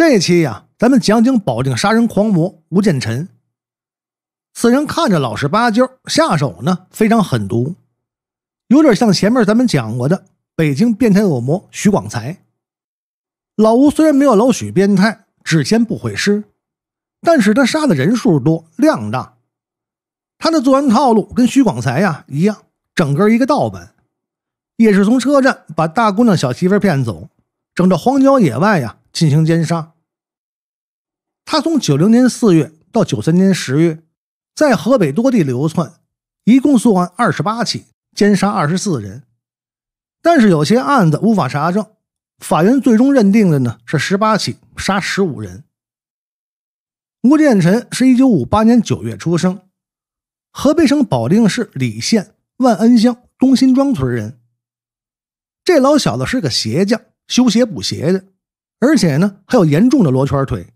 这期呀，咱们讲讲保定杀人狂魔吴建臣。此人看着老实巴交，下手呢非常狠毒，有点像前面咱们讲过的北京变态恶魔徐广才。老吴虽然没有老许变态只先不毁尸，但是他杀的人数多量大。他的作案套路跟徐广才呀一样，整个一个盗版，也是从车站把大姑娘小媳妇骗走，整到荒郊野外呀。进行奸杀。他从九零年四月到九三年十月，在河北多地流窜，一共作案二十八起，奸杀二十四人。但是有些案子无法查证，法院最终认定的呢是十八起，杀十五人。吴建臣是一九五八年九月出生，河北省保定市蠡县万恩乡东辛庄村人。这老小子是个鞋匠，修鞋补鞋的。而且呢，还有严重的罗圈腿。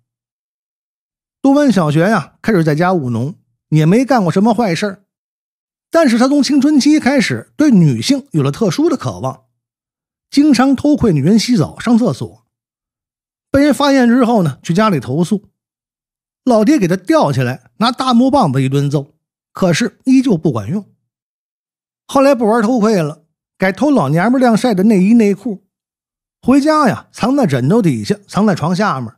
读完小学呀，开始在家务农，也没干过什么坏事。但是他从青春期开始，对女性有了特殊的渴望，经常偷窥女人洗澡、上厕所。被人发现之后呢，去家里投诉，老爹给他吊起来，拿大木棒子一顿揍，可是依旧不管用。后来不玩偷窥了，改偷老娘们晾晒的内衣内裤。回家呀，藏在枕头底下，藏在床下面。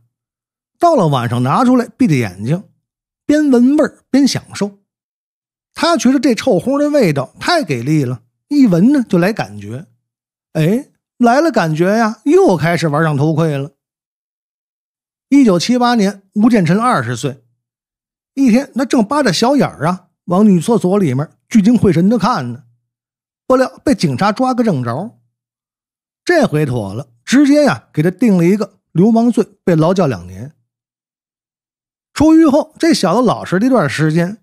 到了晚上，拿出来，闭着眼睛，边闻味儿边享受。他觉得这臭烘的味道太给力了，一闻呢就来感觉。哎，来了感觉呀，又开始玩上头盔了。一九七八年，吴建臣二十岁，一天他正扒着小眼儿啊，往女厕所里面聚精会神的看呢，不料被警察抓个正着。这回妥了。直接呀，给他定了一个流氓罪，被劳教两年。出狱后，这小子老实了一段时间，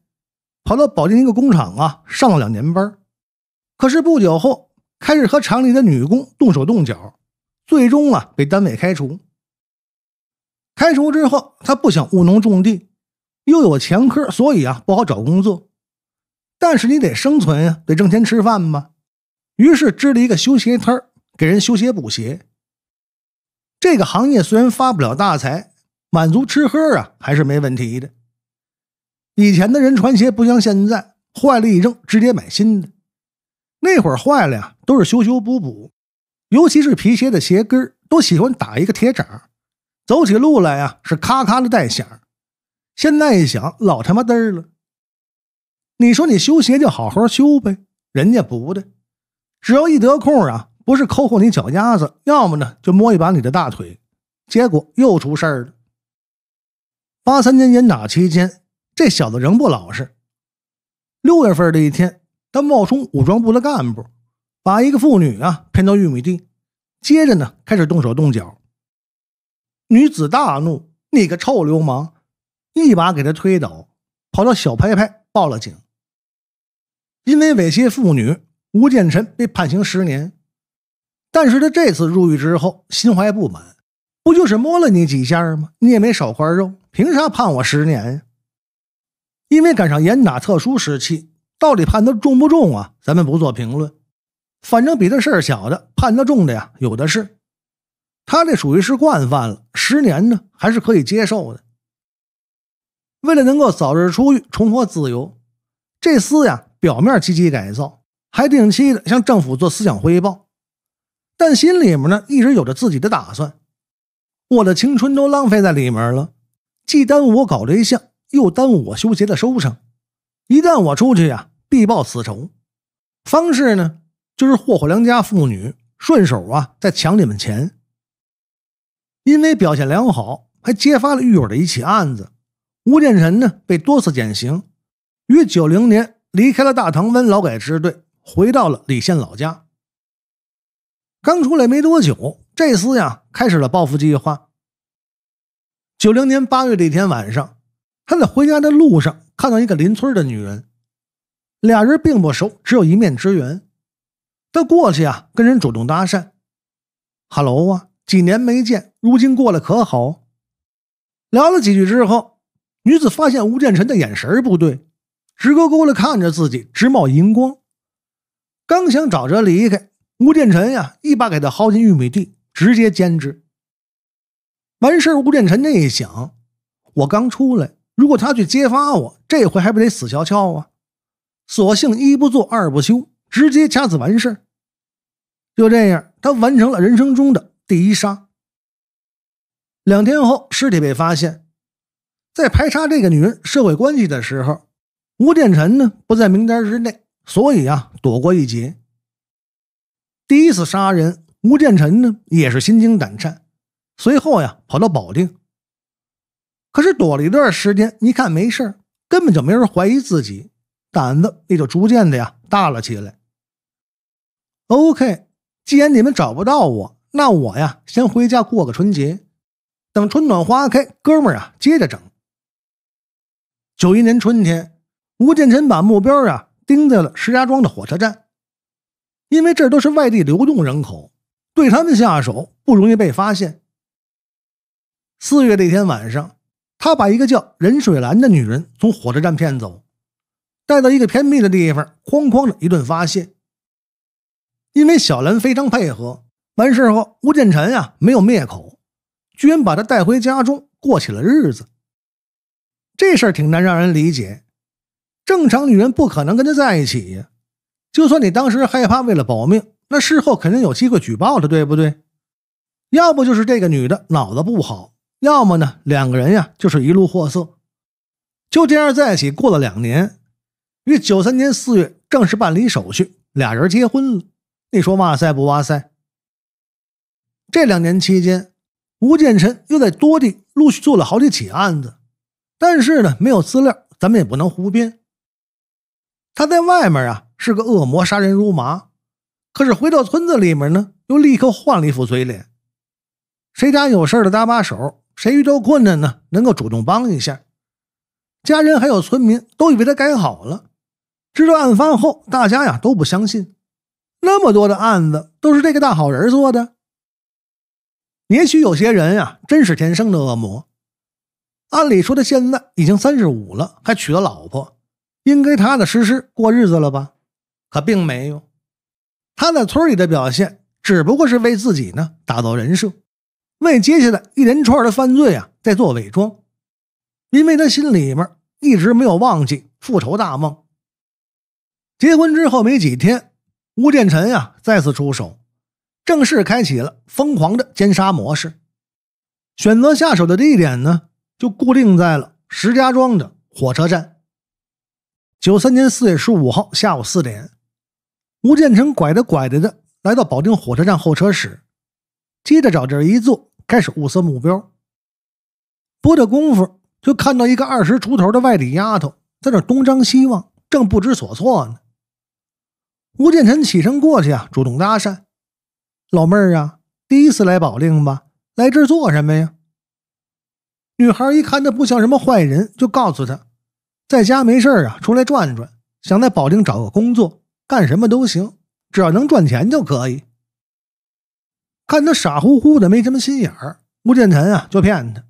跑到保定一个工厂啊上了两年班可是不久后，开始和厂里的女工动手动脚，最终啊被单位开除。开除之后，他不想务农种地，又有前科，所以啊不好找工作。但是你得生存呀，得挣钱吃饭吧。于是支了一个修鞋摊给人修鞋补鞋。这个行业虽然发不了大财，满足吃喝啊还是没问题的。以前的人穿鞋不像现在，坏了，一扔直接买新的。那会儿坏了呀，都是修修补补，尤其是皮鞋的鞋跟都喜欢打一个铁掌，走起路来呀是咔咔的带响。现在一想老他妈嘚儿了，你说你修鞋就好好修呗，人家不的，只要一得空啊。不是抠抠你脚丫子，要么呢就摸一把你的大腿，结果又出事儿了。八三年严打期间，这小子仍不老实。六月份的一天，他冒充武装部的干部，把一个妇女啊骗到玉米地，接着呢开始动手动脚。女子大怒：“你个臭流氓！”一把给他推倒，跑到小拍拍报了警。因为猥亵妇女，吴建臣被判刑十年。但是他这次入狱之后，心怀不满，不就是摸了你几下吗？你也没少块肉，凭啥判我十年呀？因为赶上严打特殊时期，到底判的重不重啊？咱们不做评论，反正比他事儿小的判的重的呀，有的是。他这属于是惯犯了，十年呢还是可以接受的。为了能够早日出狱，重获自由，这厮呀表面积极改造，还定期的向政府做思想汇报。但心里面呢，一直有着自己的打算。我的青春都浪费在里面了，既耽误我搞对象，又耽误我修鞋的收成。一旦我出去呀，必报此仇。方式呢，就是霍霍良家妇女，顺手啊再抢你们钱。因为表现良好，还揭发了狱友的一起案子，吴建臣呢被多次减刑，于九零年离开了大唐湾劳改支队，回到了李县老家。刚出来没多久，这厮呀开始了报复计划。九零年八月的一天晚上，他在回家的路上看到一个邻村的女人，俩人并不熟，只有一面之缘。他过去啊，跟人主动搭讪：“Hello 啊，几年没见，如今过得可好？”聊了几句之后，女子发现吴建臣的眼神不对，直勾勾的看着自己，直冒银光。刚想找着离开。吴建臣呀，一把给他薅进玉米地，直接煎制。完事儿，吴建臣那一想，我刚出来，如果他去揭发我，这回还不得死翘翘啊？索性一不做二不休，直接掐死完事儿。就这样，他完成了人生中的第一杀。两天后，尸体被发现。在排查这个女人社会关系的时候，吴建臣呢不在名单之内，所以啊，躲过一劫。第一次杀人，吴建臣呢也是心惊胆战，随后呀，跑到保定，可是躲了一段时间，一看没事根本就没人怀疑自己，胆子也就逐渐的呀大了起来。OK，既然你们找不到我，那我呀先回家过个春节，等春暖花开，哥们儿啊接着整。九一年春天，吴建臣把目标呀盯在了石家庄的火车站。因为这都是外地流动人口，对他们下手不容易被发现。四月那天晚上，他把一个叫任水兰的女人从火车站骗走，带到一个偏僻的地方，哐哐的一顿发泄。因为小兰非常配合，完事后，吴建臣呀没有灭口，居然把她带回家中过起了日子。这事儿挺难让人理解，正常女人不可能跟他在一起呀。就算你当时害怕，为了保命，那事后肯定有机会举报的，对不对？要不就是这个女的脑子不好，要么呢，两个人呀就是一路货色，就这样在一起过了两年，于九三年四月正式办理手续，俩人结婚了。你说哇塞不哇塞？这两年期间，吴建臣又在多地陆续做了好几起案子，但是呢，没有资料，咱们也不能胡编。他在外面啊。是个恶魔，杀人如麻。可是回到村子里面呢，又立刻换了一副嘴脸。谁家有事的搭把手，谁遇到困难呢能够主动帮一下。家人还有村民都以为他改好了。直到案发后，大家呀都不相信，那么多的案子都是这个大好人做的。也许有些人呀真是天生的恶魔。按理说，他现在已经三十五了，还娶了老婆，应该踏踏实实过日子了吧？可并没有，他在村里的表现只不过是为自己呢打造人设，为接下来一连串的犯罪啊在做伪装，因为他心里面一直没有忘记复仇大梦。结婚之后没几天，吴建臣呀再次出手，正式开启了疯狂的奸杀模式，选择下手的地点呢就固定在了石家庄的火车站。九三年四月十五号下午四点。吴建成拐着拐着的来到保定火车站候车室，接着找地儿一坐，开始物色目标。不的功夫，就看到一个二十出头的外地丫头在那东张西望，正不知所措呢。吴建成起身过去啊，主动搭讪：“老妹儿啊，第一次来保定吧？来这儿做什么呀？”女孩一看他不像什么坏人，就告诉他：“在家没事啊，出来转转，想在保定找个工作。”干什么都行，只要能赚钱就可以。看他傻乎乎的，没什么心眼儿。吴建臣啊，就骗他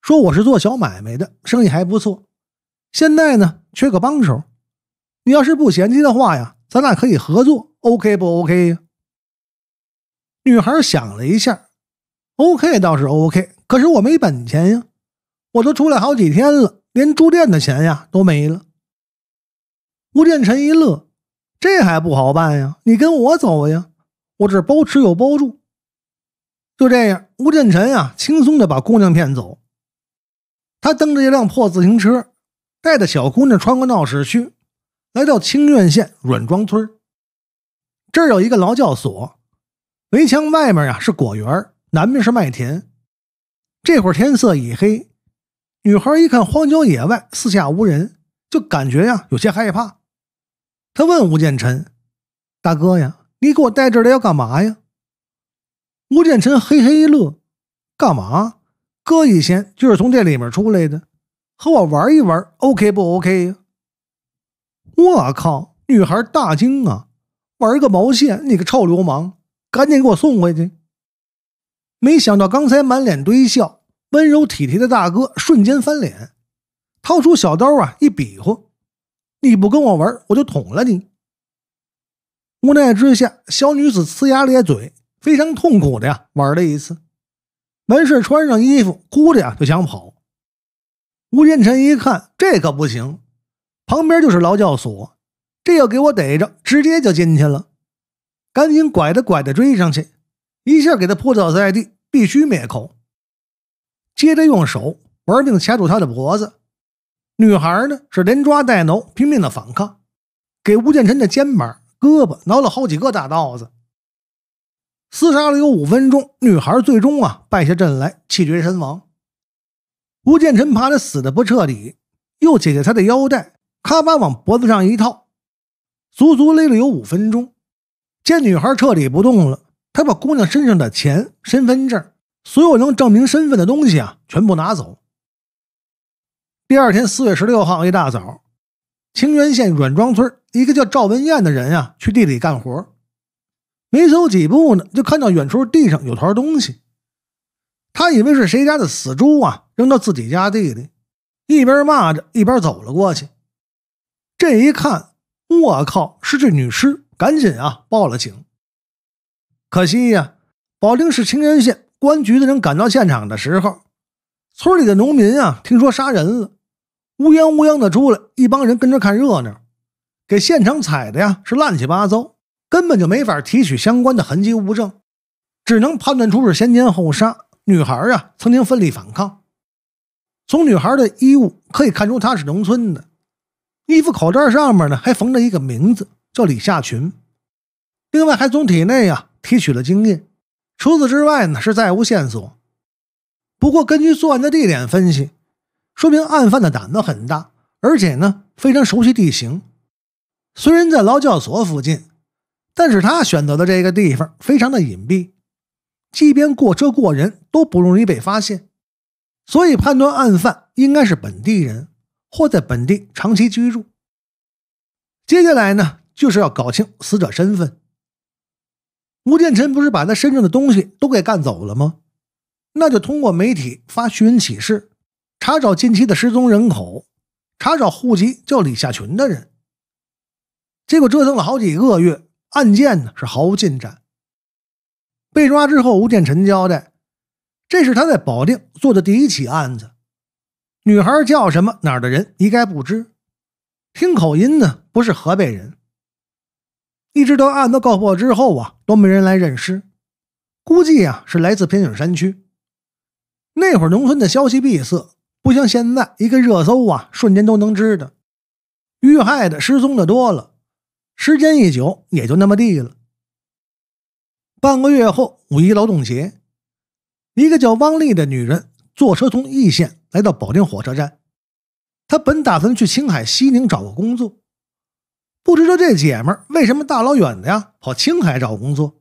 说我是做小买卖的，生意还不错。现在呢，缺个帮手。你要是不嫌弃的话呀，咱俩可以合作。OK 不 OK 呀？女孩想了一下，OK 倒是 OK，可是我没本钱呀。我都出来好几天了，连住店的钱呀都没了。吴建臣一乐。这还不好办呀！你跟我走呀！我这包吃有包住。就这样，吴镇臣呀，轻松的把姑娘骗走。他蹬着一辆破自行车，带着小姑娘穿过闹市区，来到清苑县阮庄村。这儿有一个劳教所，围墙外面啊是果园，南面是麦田。这会儿天色已黑，女孩一看荒郊野外，四下无人，就感觉呀有些害怕。他问吴建臣：“大哥呀，你给我带这来要干嘛呀？”吴建臣嘿嘿一乐：“干嘛？哥以前就是从这里面出来的，和我玩一玩，OK 不 OK 呀？”我靠！女孩大惊啊！玩个毛线！你个臭流氓！赶紧给我送回去！没想到刚才满脸堆笑、温柔体贴的大哥，瞬间翻脸，掏出小刀啊，一比划。你不跟我玩，我就捅了你！无奈之下，小女子呲牙咧嘴，非常痛苦的呀，玩了一次。完事穿上衣服，哭着呀就想跑。吴天辰一看，这可不行，旁边就是劳教所，这要给我逮着，直接就进去了。赶紧拐着拐着追上去，一下给他扑倒在地，必须灭口。接着用手玩命掐住他的脖子。女孩呢是连抓带挠，拼命的反抗，给吴建臣的肩膀、胳膊挠了好几个大道子。厮杀了有五分钟，女孩最终啊败下阵来，气绝身亡。吴建臣怕她死的不彻底，又解下她的腰带，咔吧往脖子上一套，足足勒了有五分钟。见女孩彻底不动了，他把姑娘身上的钱、身份证，所有能证明身份的东西啊，全部拿走。第二天四月十六号一大早，清原县软庄村一个叫赵文艳的人啊，去地里干活，没走几步呢，就看到远处地上有团东西，他以为是谁家的死猪啊，扔到自己家地里，一边骂着一边走了过去。这一看，我靠，是具女尸，赶紧啊报了警。可惜呀，保定市清原县公安局的人赶到现场的时候，村里的农民啊听说杀人了。乌泱乌泱的出来，一帮人跟着看热闹，给现场踩的呀是乱七八糟，根本就没法提取相关的痕迹物证，只能判断出是先奸后杀。女孩啊曾经奋力反抗，从女孩的衣物可以看出她是农村的，衣服口袋上面呢还缝着一个名字，叫李夏群。另外还从体内啊提取了精液。除此之外呢是再无线索。不过根据作案的地点分析。说明案犯的胆子很大，而且呢非常熟悉地形。虽然在劳教所附近，但是他选择的这个地方非常的隐蔽，即便过车过人都不容易被发现。所以判断案犯应该是本地人，或在本地长期居住。接下来呢就是要搞清死者身份。吴建臣不是把他身上的东西都给干走了吗？那就通过媒体发寻人启事。查找近期的失踪人口，查找户籍叫李夏群的人。结果折腾了好几个月，案件呢是毫无进展。被抓之后，吴建臣交代，这是他在保定做的第一起案子。女孩叫什么？哪儿的人一概不知。听口音呢，不是河北人。一直到案子告破之后啊，都没人来认尸。估计啊，是来自偏远山区。那会儿农村的消息闭塞。不像现在，一个热搜啊，瞬间都能知道遇害的、失踪的多了，时间一久也就那么地了。半个月后，五一劳动节，一个叫汪丽的女人坐车从易县来到保定火车站，她本打算去青海西宁找个工作，不知道这姐们为什么大老远的呀跑青海找工作，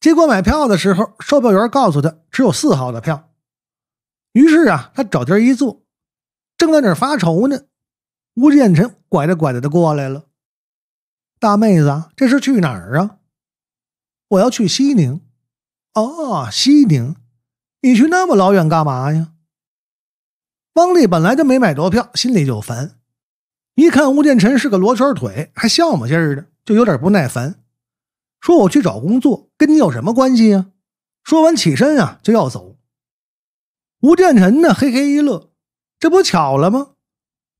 结果买票的时候，售票员告诉她只有四号的票。于是啊，他找地儿一坐，正在那儿发愁呢。吴建臣拐着拐着的过来了：“大妹子，这是去哪儿啊？”“我要去西宁。”“哦，西宁，你去那么老远干嘛呀？”汪丽本来就没买着票，心里就烦。一看吴建臣是个罗圈腿，还笑么劲儿的，就有点不耐烦，说：“我去找工作，跟你有什么关系呀？”说完起身啊，就要走。吴建臣呢？嘿嘿一乐，这不巧了吗？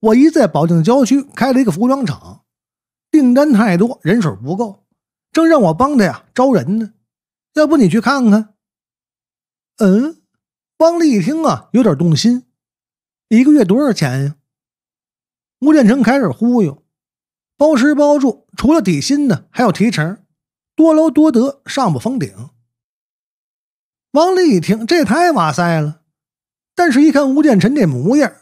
我姨在保定郊区开了一个服装厂，订单太多，人手不够，正让我帮他呀招人呢。要不你去看看？嗯，汪力一听啊，有点动心。一个月多少钱呀？吴建成开始忽悠，包吃包住，除了底薪呢，还有提成，多劳多得，上不封顶。汪丽一听，这太哇塞了！但是，一看吴建臣这模样，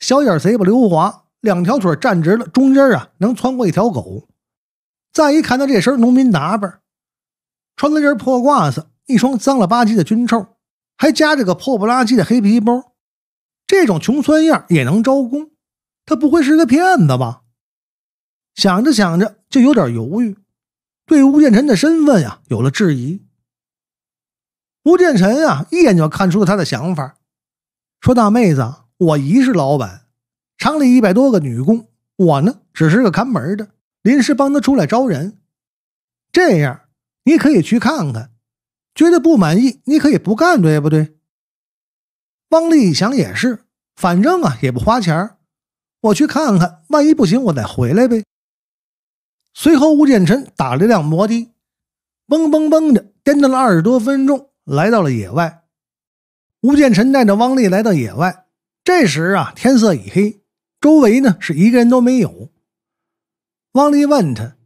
小眼贼吧溜滑，两条腿站直了，中间啊能穿过一条狗。再一看他这身农民打扮，穿的件破褂子，一双脏了吧唧的军臭，还夹着个破不拉几的黑皮包，这种穷酸样也能招工？他不会是个骗子吧？想着想着就有点犹豫，对吴建臣的身份呀有了质疑。吴建臣啊一眼就看出了他的想法。说大妹子，我姨是老板，厂里一百多个女工，我呢只是个看门的，临时帮她出来招人。这样你可以去看看，觉得不满意你可以不干，对不对？汪丽一想也是，反正啊也不花钱，我去看看，万一不行我再回来呗。随后，吴建臣打了辆摩的，嘣嘣嘣的颠倒了二十多分钟，来到了野外。吴建臣带着汪丽来到野外，这时啊，天色已黑，周围呢是一个人都没有。汪丽问他：“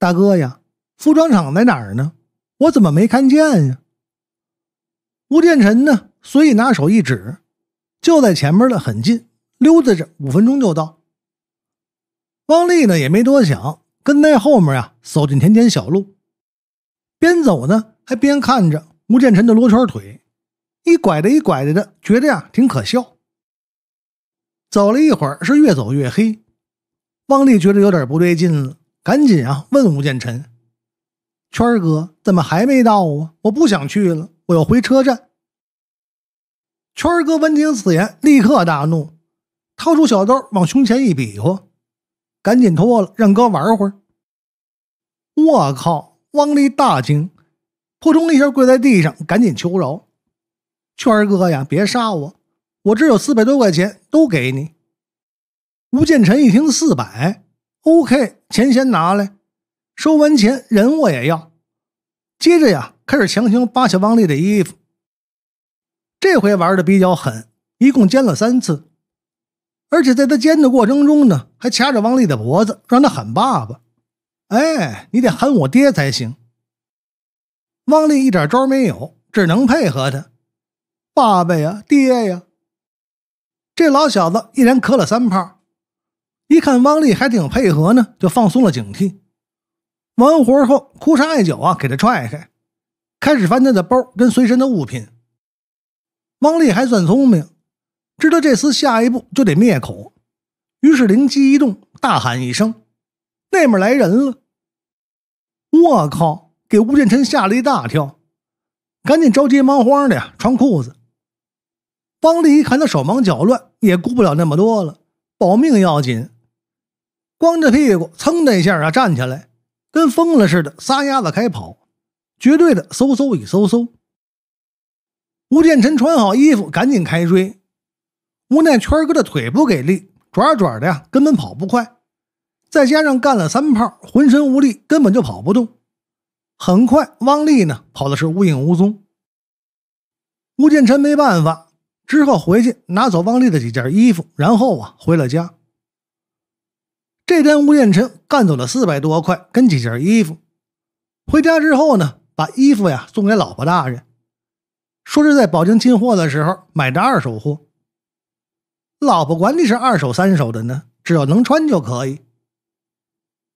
大哥呀，服装厂在哪儿呢？我怎么没看见呀？”吴建臣呢，随意拿手一指：“就在前面的很近，溜达着五分钟就到。”汪丽呢也没多想，跟在后面啊，走进田间小路，边走呢还边看着吴建臣的罗圈腿。一拐着一拐着的，觉得呀挺可笑。走了一会儿，是越走越黑。汪丽觉得有点不对劲了，赶紧啊问吴建臣：“圈哥怎么还没到啊？我不想去了，我要回车站。”圈哥闻听此言，立刻大怒，掏出小刀往胸前一比划，赶紧脱了，让哥玩会儿。我靠！汪丽大惊，扑通一下跪在地上，赶紧求饶。圈哥呀，别杀我！我这有四百多块钱，都给你。吴建臣一听四百，OK，钱先拿来。收完钱，人我也要。接着呀，开始强行扒下汪丽的衣服。这回玩的比较狠，一共奸了三次，而且在他奸的过程中呢，还掐着汪丽的脖子，让他喊爸爸。哎，你得喊我爹才行。汪丽一点招没有，只能配合他。爸爸呀，爹呀！这老小子一连磕了三炮，一看汪丽还挺配合呢，就放松了警惕。完活后，哭衩、艾脚啊，给他踹开，开始翻他的包跟随身的物品。汪丽还算聪明，知道这厮下一步就得灭口，于是灵机一动，大喊一声：“那边来人了！”我靠，给吴建臣吓了一大跳，赶紧着急忙慌的呀穿裤子。汪丽一看他手忙脚乱，也顾不了那么多了，保命要紧。光着屁股蹭的一下啊站起来，跟疯了似的撒丫子开跑，绝对的嗖嗖一嗖嗖。吴建臣穿好衣服，赶紧开追。无奈圈哥的腿不给力，拽拽的呀根本跑不快，再加上干了三炮，浑身无力，根本就跑不动。很快，汪丽呢跑的是无影无踪。吴建臣没办法。之后回去拿走汪丽的几件衣服，然后啊回了家。这天吴彦成干走了四百多块跟几件衣服，回家之后呢，把衣服呀送给老婆大人，说是在保定进货的时候买的二手货。老婆管你是二手三手的呢，只要能穿就可以。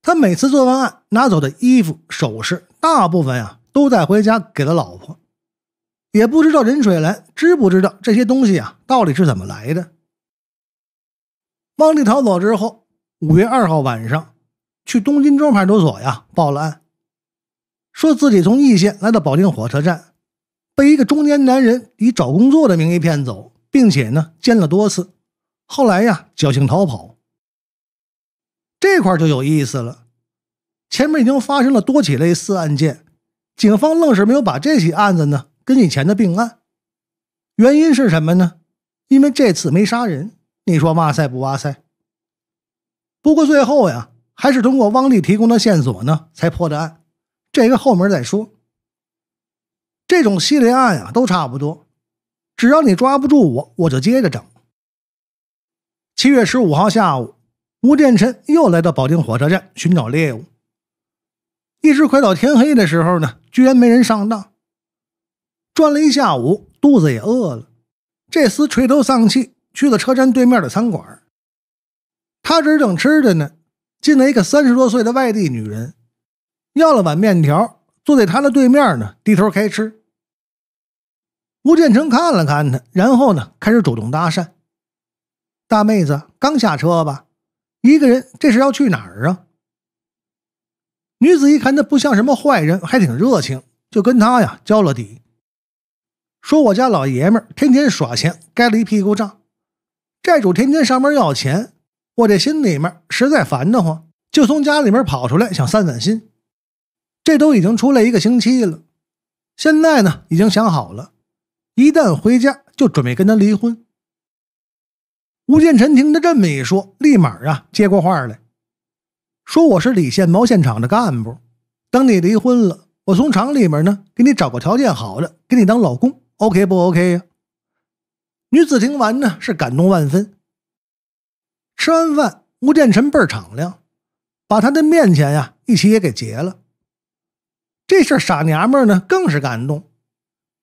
他每次做完案拿走的衣服首饰，大部分呀都带回家给了老婆。也不知道任水兰知不知道这些东西啊，到底是怎么来的？汪丽逃走之后，五月二号晚上，去东金庄派出所呀报了案，说自己从易县来到保定火车站，被一个中年男人以找工作的名义骗走，并且呢见了多次，后来呀侥幸逃跑。这块就有意思了，前面已经发生了多起类似案件，警方愣是没有把这起案子呢。跟以前的并案，原因是什么呢？因为这次没杀人，你说哇塞不哇塞？不过最后呀，还是通过汪丽提供的线索呢，才破的案。这个后面再说。这种系列案呀，都差不多，只要你抓不住我，我就接着整。七月十五号下午，吴建琛又来到保定火车站寻找猎物，一直快到天黑的时候呢，居然没人上当。转了一下午，肚子也饿了，这厮垂头丧气去了车站对面的餐馆。他这正吃着呢，进来一个三十多岁的外地女人，要了碗面条，坐在他的对面呢，低头开吃。吴建成看了看他，然后呢，开始主动搭讪：“大妹子，刚下车吧？一个人，这是要去哪儿啊？”女子一看他不像什么坏人，还挺热情，就跟他呀交了底。说我家老爷们天天耍钱，盖了一屁股账，债主天天上门要钱，我这心里面实在烦得慌，就从家里面跑出来想散散心。这都已经出来一个星期了，现在呢已经想好了，一旦回家就准备跟他离婚。吴建臣听他这么一说，立马啊接过话来，说我是李县毛线厂的干部，等你离婚了，我从厂里面呢给你找个条件好的，给你当老公。OK 不 OK 呀？女子听完呢是感动万分。吃完饭，吴殿臣倍儿敞亮，把他的面前呀一起也给结了。这事傻娘们呢更是感动。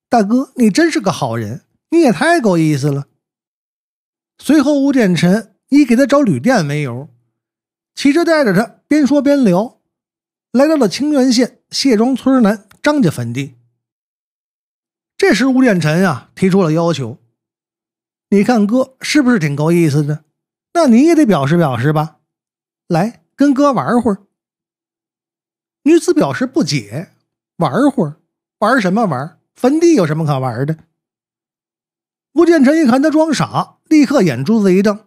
大哥，你真是个好人，你也太够意思了。随后，吴殿臣以给他找旅店为由，骑车带着他边说边聊，来到了清源县谢庄村南张家坟地。这时，吴建臣啊提出了要求：“你看哥是不是挺够意思的？那你也得表示表示吧，来跟哥玩会儿。”女子表示不解：“玩会儿？玩什么玩？坟地有什么可玩的？”吴建臣一看他装傻，立刻眼珠子一瞪，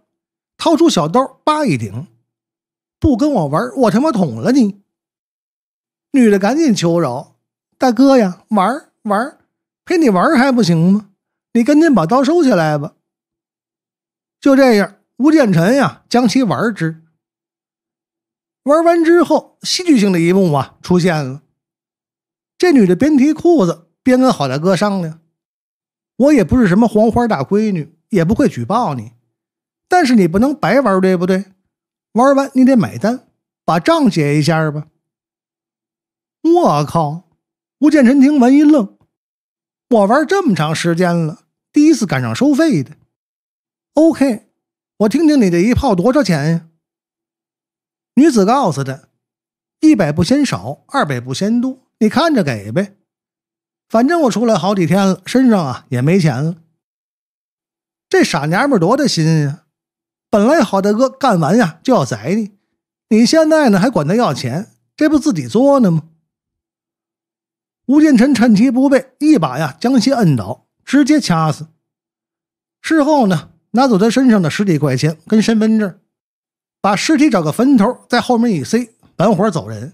掏出小刀，叭一顶：“不跟我玩，我他妈捅了你！”女的赶紧求饶：“大哥呀，玩玩。”陪你玩还不行吗？你赶紧把刀收起来吧。就这样，吴建臣呀将其玩之。玩完之后，戏剧性的一幕啊出现了。这女的边提裤子边跟郝大哥商量：“我也不是什么黄花大闺女，也不会举报你，但是你不能白玩，对不对？玩完你得买单，把账结一下吧。”我靠！吴建臣听完一愣。我玩这么长时间了，第一次赶上收费的。OK，我听听你这一炮多少钱呀？女子告诉他：一百不嫌少，二百不嫌多，你看着给呗。反正我出来好几天了，身上啊也没钱了。这傻娘们多的心呀！本来好大哥干完呀就要宰你，你现在呢还管他要钱，这不自己作呢吗？吴建臣趁其不备，一把呀将其摁倒，直接掐死。事后呢，拿走他身上的十几块钱跟身份证，把尸体找个坟头，在后面一塞，团伙走人。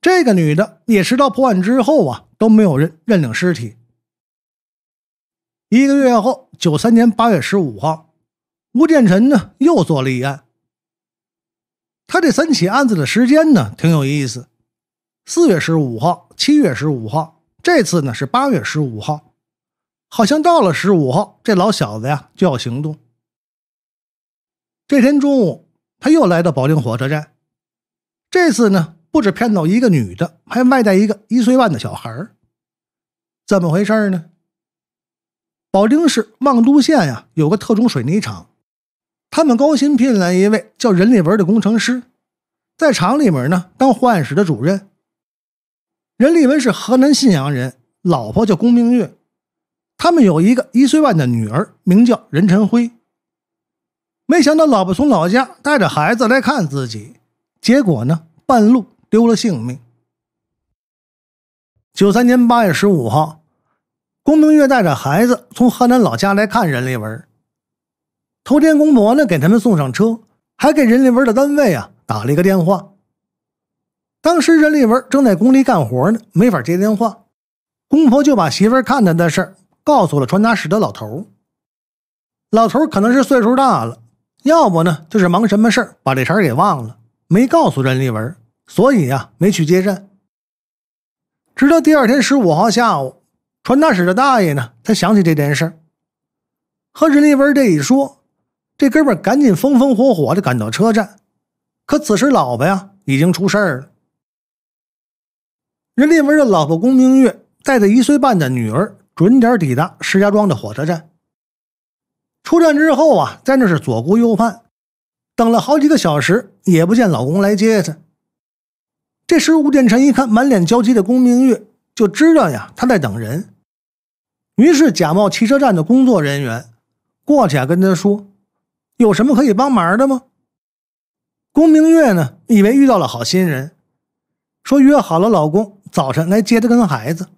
这个女的也直到破案之后啊，都没有认认领尸体。一个月后，九三年八月十五号，吴建臣呢又做了一案。他这三起案子的时间呢，挺有意思。四月十五号、七月十五号，这次呢是八月十五号，好像到了十五号，这老小子呀就要行动。这天中午，他又来到保定火车站，这次呢不止骗走一个女的，还外带一个一岁半的小孩怎么回事呢？保定市望都县呀有个特种水泥厂，他们高薪聘来一位叫任立文的工程师，在厂里面呢当护验室的主任。任立文是河南信阳人，老婆叫龚明月，他们有一个一岁半的女儿，名叫任晨辉。没想到老婆从老家带着孩子来看自己，结果呢，半路丢了性命。九三年八月十五号，龚明月带着孩子从河南老家来看任立文，头天公婆呢给他们送上车，还给任立文的单位啊打了一个电话。当时任立文正在工地干活呢，没法接电话。公婆就把媳妇看他的事儿告诉了传达室的老头老头可能是岁数大了，要不呢就是忙什么事儿把这事给忘了，没告诉任立文，所以呀没去接站。直到第二天十五号下午，传达室的大爷呢才想起这件事儿，和任立文这一说，这哥们赶紧风风火火的赶到车站。可此时老婆呀已经出事儿了。任立文的老婆龚明月带着一岁半的女儿，准点抵达石家庄的火车站。出站之后啊，在那是左顾右盼，等了好几个小时，也不见老公来接她。这时吴建臣一看满脸焦急的龚明月，就知道呀，他在等人。于是假冒汽车站的工作人员过去啊，跟他说：“有什么可以帮忙的吗？”龚明月呢，以为遇到了好心人，说约好了老公。早晨来接他跟孩子，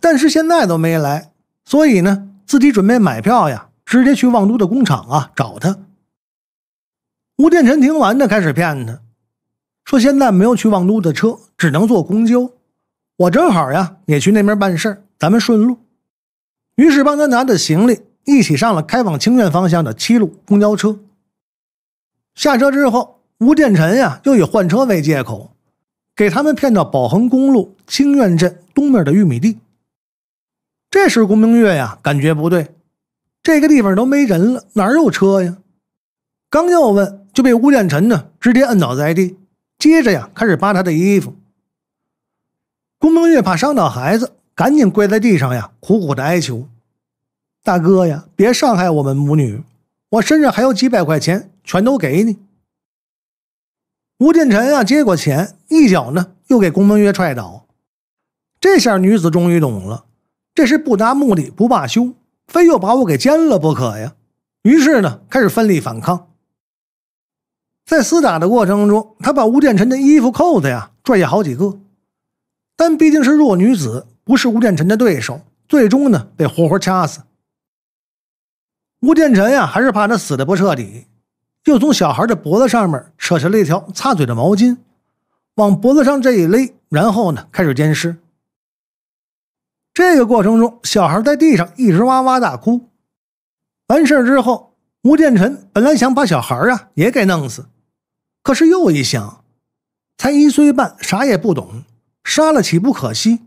但是现在都没来，所以呢，自己准备买票呀，直接去望都的工厂啊找他。吴殿臣听完呢，开始骗他说现在没有去望都的车，只能坐公交。我正好呀，也去那边办事咱们顺路。于是帮他拿着行李，一起上了开往清苑方向的七路公交车。下车之后，吴殿臣呀，又以换车为借口。给他们骗到宝恒公路清苑镇东面的玉米地。这时，宫明月呀，感觉不对，这个地方都没人了，哪有车呀？刚要问，就被吴建臣呢，直接摁倒在地。接着呀，开始扒他的衣服。宫明月怕伤到孩子，赶紧跪在地上呀，苦苦的哀求：“大哥呀，别伤害我们母女！我身上还有几百块钱，全都给你。”吴建臣啊，接过钱，一脚呢，又给宫门约踹倒。这下女子终于懂了，这是不达目的不罢休，非又把我给奸了不可呀！于是呢，开始奋力反抗。在厮打的过程中，她把吴建臣的衣服扣子呀拽下好几个。但毕竟是弱女子，不是吴建臣的对手，最终呢，被活活掐死。吴建臣呀，还是怕她死的不彻底。又从小孩的脖子上面扯下了一条擦嘴的毛巾，往脖子上这一勒，然后呢开始监尸。这个过程中，小孩在地上一直哇哇大哭。完事之后，吴建臣本来想把小孩啊也给弄死，可是又一想，才一岁半，啥也不懂，杀了岂不可惜？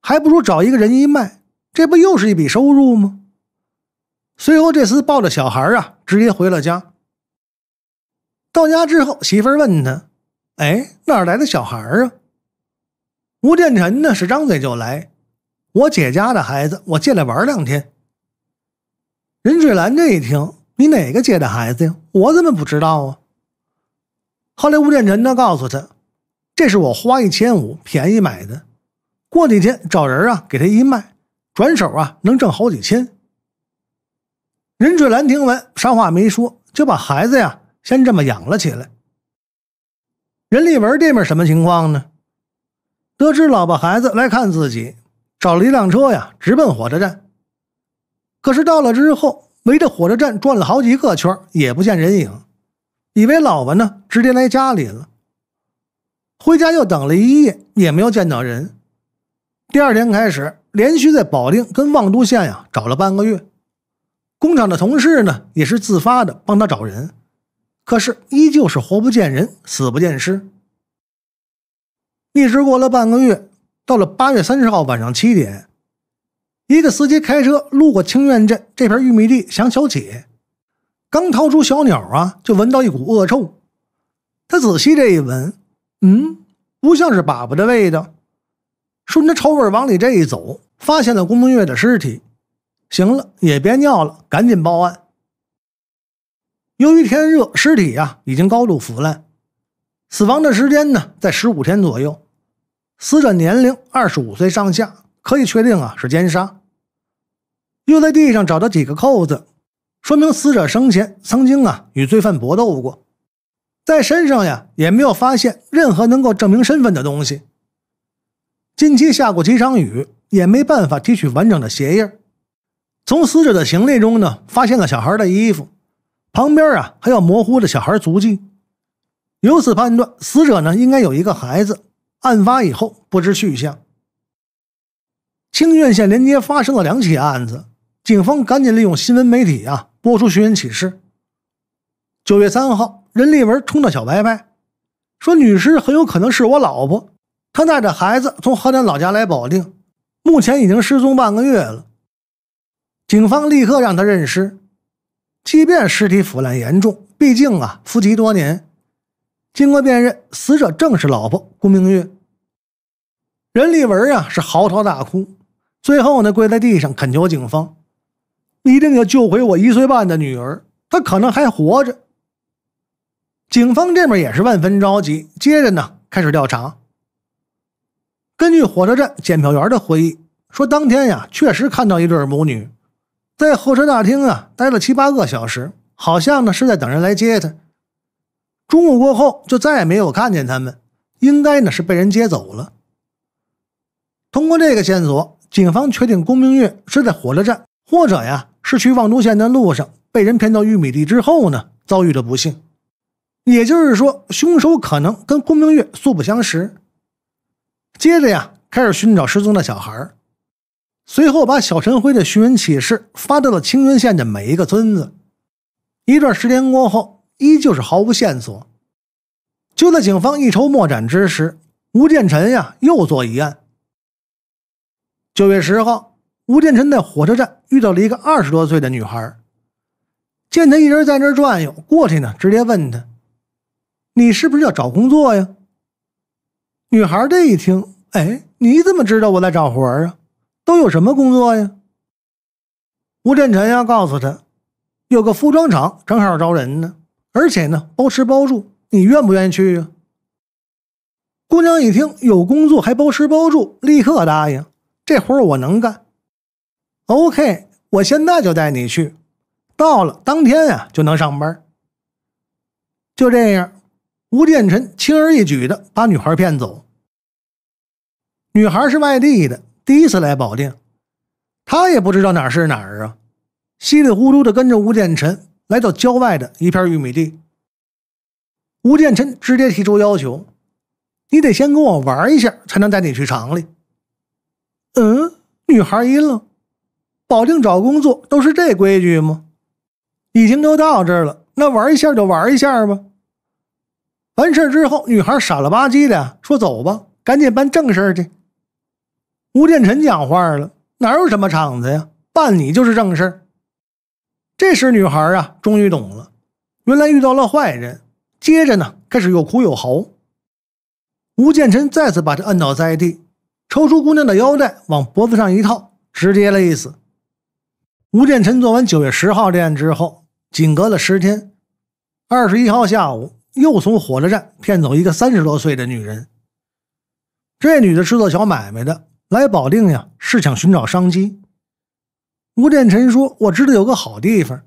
还不如找一个人一卖，这不又是一笔收入吗？随后，这厮抱着小孩啊直接回了家。到家之后，媳妇儿问他：“哎，哪儿来的小孩啊？”吴建臣呢是张嘴就来：“我姐家的孩子，我借来玩两天。”任水兰这一听：“你哪个姐的孩子呀？我怎么不知道啊？”后来吴建臣呢告诉他：“这是我花一千五便宜买的，过几天找人啊给他一卖，转手啊能挣好几千。”任水兰听完啥话没说，就把孩子呀。先这么养了起来。任立文这面什么情况呢？得知老婆孩子来看自己，找了一辆车呀，直奔火车站。可是到了之后，围着火车站转了好几个圈，也不见人影。以为老婆呢直接来家里了，回家又等了一夜，也没有见到人。第二天开始，连续在保定跟望都县呀找了半个月。工厂的同事呢，也是自发的帮他找人。可是依旧是活不见人，死不见尸。一直过了半个月，到了八月三十号晚上七点，一个司机开车路过清苑镇这片玉米地，想小解，刚掏出小鸟啊，就闻到一股恶臭。他仔细这一闻，嗯，不像是粑粑的味道。顺着臭味往里这一走，发现了宫明月的尸体。行了，也别尿了，赶紧报案。由于天热，尸体啊已经高度腐烂，死亡的时间呢在十五天左右，死者年龄二十五岁上下，可以确定啊是奸杀。又在地上找到几个扣子，说明死者生前曾经啊与罪犯搏斗过，在身上呀也没有发现任何能够证明身份的东西。近期下过几场雨，也没办法提取完整的鞋印。从死者的行李中呢发现了小孩的衣服。旁边啊，还有模糊的小孩足迹，由此判断，死者呢应该有一个孩子，案发以后不知去向。清苑县连接发生了两起案子，警方赶紧利用新闻媒体啊，播出寻人启事。九月三号，任立文冲到小白歪，说：“女尸很有可能是我老婆，她带着孩子从河南老家来保定，目前已经失踪半个月了。”警方立刻让他认尸。即便尸体腐烂严重，毕竟啊，夫妻多年，经过辨认，死者正是老婆顾明月。任立文啊是嚎啕大哭，最后呢跪在地上恳求警方，一定要救回我一岁半的女儿，她可能还活着。警方这边也是万分着急，接着呢开始调查。根据火车站检票员的回忆，说当天呀确实看到一对母女。在候车大厅啊，待了七八个小时，好像呢是在等人来接他。中午过后就再也没有看见他们，应该呢是被人接走了。通过这个线索，警方确定龚明月是在火车站，或者呀是去望都县的路上被人骗到玉米地之后呢遭遇了不幸。也就是说，凶手可能跟龚明月素不相识。接着呀，开始寻找失踪的小孩。随后把小陈辉的寻人启事发到了青云县的每一个村子。一段时间过后，依旧是毫无线索。就在警方一筹莫展之时，吴建臣呀又做一案。九月十号，吴建臣在火车站遇到了一个二十多岁的女孩，见她一人在那儿转悠，过去呢，直接问她：“你是不是要找工作呀？”女孩这一听，哎，你怎么知道我在找活啊？都有什么工作呀？吴建臣要告诉他，有个服装厂正好招人呢，而且呢包吃包住，你愿不愿意去啊？姑娘一听有工作还包吃包住，立刻答应，这活我能干。OK，我现在就带你去，到了当天呀就能上班。就这样，吴建臣轻而易举的把女孩骗走。女孩是外地的。第一次来保定，他也不知道哪是哪儿啊，稀里糊涂的跟着吴建臣来到郊外的一片玉米地。吴建臣直接提出要求：“你得先跟我玩一下，才能带你去厂里。”嗯，女孩一愣：“保定找工作都是这规矩吗？”一听都到这儿了，那玩一下就玩一下吧。完事之后，女孩傻了吧唧的说：“走吧，赶紧办正事去。”吴建臣讲话了：“哪有什么场子呀，办你就是正事儿。”这时，女孩啊，终于懂了，原来遇到了坏人。接着呢，开始有哭有嚎。吴建臣再次把她按倒在地，抽出姑娘的腰带往脖子上一套，直接勒死。吴建臣做完九月十号这案之后，仅隔了十天，二十一号下午又从火车站骗走一个三十多岁的女人。这女的是做小买卖的。来保定呀，是想寻找商机。吴殿臣说：“我知道有个好地方，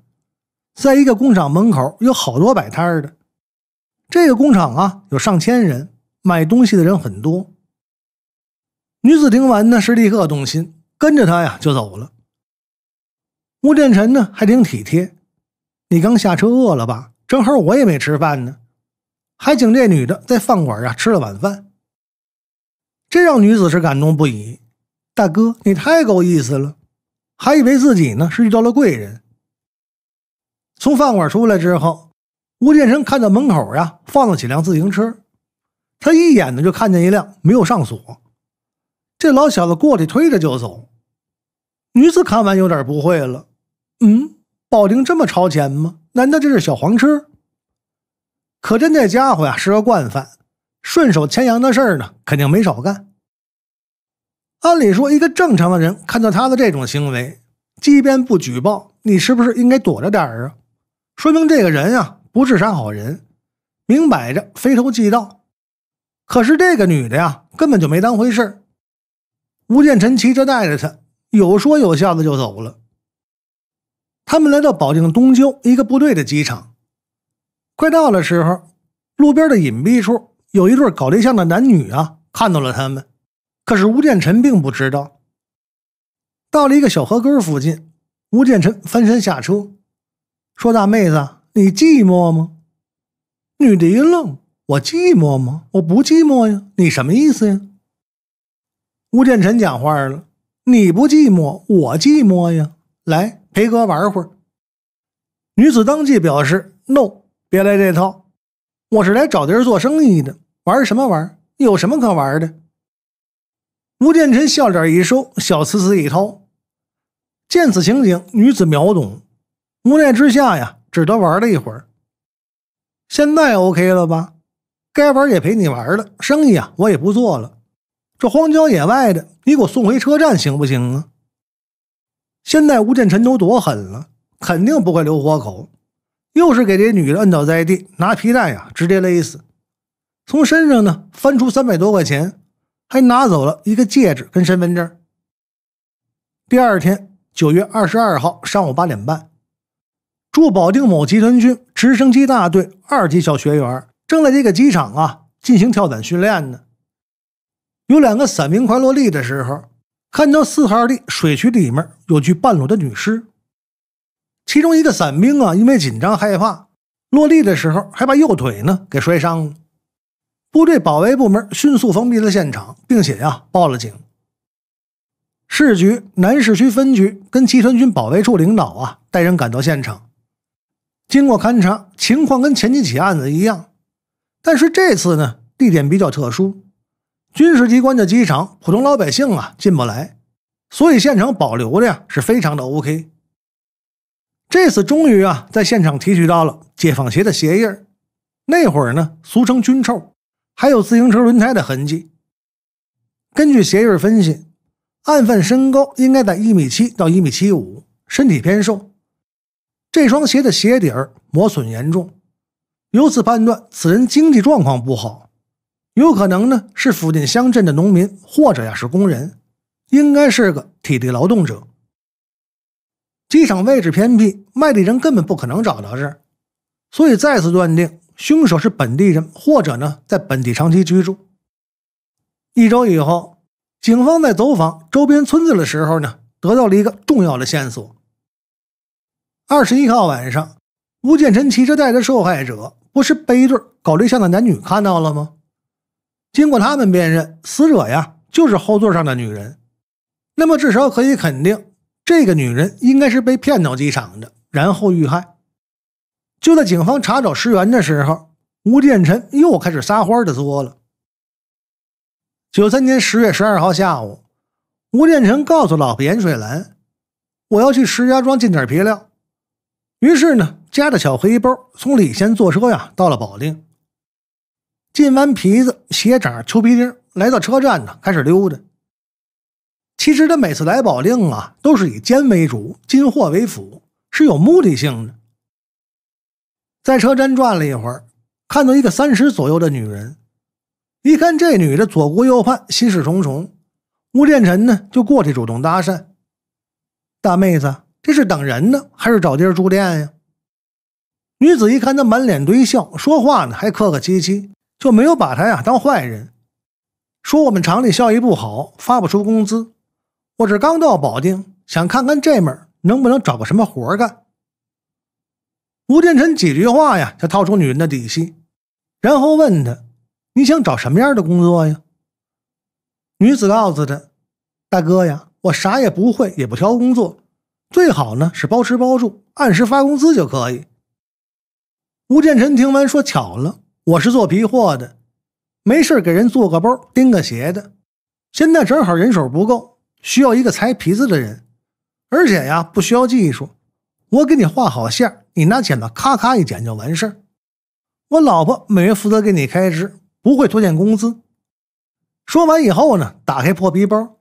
在一个工厂门口有好多摆摊的。这个工厂啊，有上千人，买东西的人很多。”女子听完呢，是立刻动心，跟着他呀就走了。吴殿臣呢，还挺体贴：“你刚下车饿了吧？正好我也没吃饭呢，还请这女的在饭馆啊吃了晚饭。”这让女子是感动不已，大哥，你太够意思了，还以为自己呢是遇到了贵人。从饭馆出来之后，吴建生看到门口呀放了几辆自行车，他一眼呢就看见一辆没有上锁，这老小子过去推着就走。女子看完有点不会了，嗯，保定这么超前吗？难道这是小黄车？可真这家伙呀是个惯犯。顺手牵羊的事儿呢，肯定没少干。按理说，一个正常的人看到他的这种行为，即便不举报，你是不是应该躲着点儿啊？说明这个人啊，不是啥好人，明摆着非偷即盗。可是这个女的呀，根本就没当回事。吴建臣骑车带着她，有说有笑的就走了。他们来到保定东郊一个部队的机场，快到的时候，路边的隐蔽处。有一对搞对象的男女啊，看到了他们，可是吴建臣并不知道。到了一个小河沟附近，吴建臣翻身下车，说：“大妹子，你寂寞吗？”女的一愣：“我寂寞吗？我不寂寞呀，你什么意思呀？”吴建臣讲话了：“你不寂寞，我寂寞呀，来陪哥玩会儿。”女子当即表示：“No，别来这套，我是来找地儿做生意的。”玩什么玩？有什么可玩的？吴建臣笑脸一收，小瓷瓷一掏。见此情景，女子秒懂，无奈之下呀，只得玩了一会儿。现在 OK 了吧？该玩也陪你玩了，生意啊，我也不做了。这荒郊野外的，你给我送回车站行不行啊？现在吴建臣都多狠了，肯定不会留活口，又是给这女的摁倒在地，拿皮带呀，直接勒死。从身上呢翻出三百多块钱，还拿走了一个戒指跟身份证。第二天九月二十二号上午八点半，驻保定某集团军直升机大队二级小学员正在这个机场啊进行跳伞训练呢。有两个伞兵快落地的时候，看到四号地水渠里面有具半裸的女尸。其中一个伞兵啊，因为紧张害怕，落地的时候还把右腿呢给摔伤了。部队保卫部门迅速封闭了现场，并且呀报了警。市局南市区分局跟集团军保卫处领导啊带人赶到现场，经过勘查，情况跟前几起案子一样，但是这次呢地点比较特殊，军事机关的机场，普通老百姓啊进不来，所以现场保留的呀是非常的 OK。这次终于啊在现场提取到了解放鞋的鞋印那会儿呢俗称军臭。还有自行车轮胎的痕迹。根据鞋印分析，案犯身高应该在一米七到一米七五，身体偏瘦。这双鞋的鞋底儿磨损严重，由此判断此人经济状况不好，有可能呢是附近乡镇的农民或者呀是工人，应该是个体力劳动者。机场位置偏僻，外地人根本不可能找到这儿，所以再次断定。凶手是本地人，或者呢，在本地长期居住。一周以后，警方在走访周边村子的时候呢，得到了一个重要的线索。二十一号晚上，吴建臣骑车带着受害者，不是一对搞对象的男女看到了吗？经过他们辨认，死者呀，就是后座上的女人。那么，至少可以肯定，这个女人应该是被骗到机场的，然后遇害。就在警方查找尸源的时候，吴建臣又开始撒欢的作了。九三年十月十二号下午，吴建臣告诉老婆严水兰：“我要去石家庄进点皮料。”于是呢，夹着小黑包，从礼县坐车呀到了保定。进完皮子、鞋掌、秋皮丁，来到车站呢，开始溜达。其实他每次来保定啊，都是以奸为主，进货为辅，是有目的性的。在车站转了一会儿，看到一个三十左右的女人。一看这女的左顾右盼，心事重重。吴殿臣呢，就过去主动搭讪：“大妹子，这是等人呢，还是找地儿住店呀？”女子一看他满脸堆笑，说话呢还客客气气，就没有把他呀当坏人。说：“我们厂里效益不好，发不出工资。我这刚到保定，想看看这门能不能找个什么活干。”吴建臣几句话呀，就套出女人的底细，然后问他：“你想找什么样的工作呀？”女子告诉他：“大哥呀，我啥也不会，也不挑工作，最好呢是包吃包住，按时发工资就可以。”吴建臣听完说：“巧了，我是做皮货的，没事给人做个包、钉个鞋的。现在正好人手不够，需要一个裁皮子的人，而且呀，不需要技术，我给你画好线。”你拿剪刀咔咔一剪就完事儿。我老婆每月负责给你开支，不会拖欠工资。说完以后呢，打开破皮包，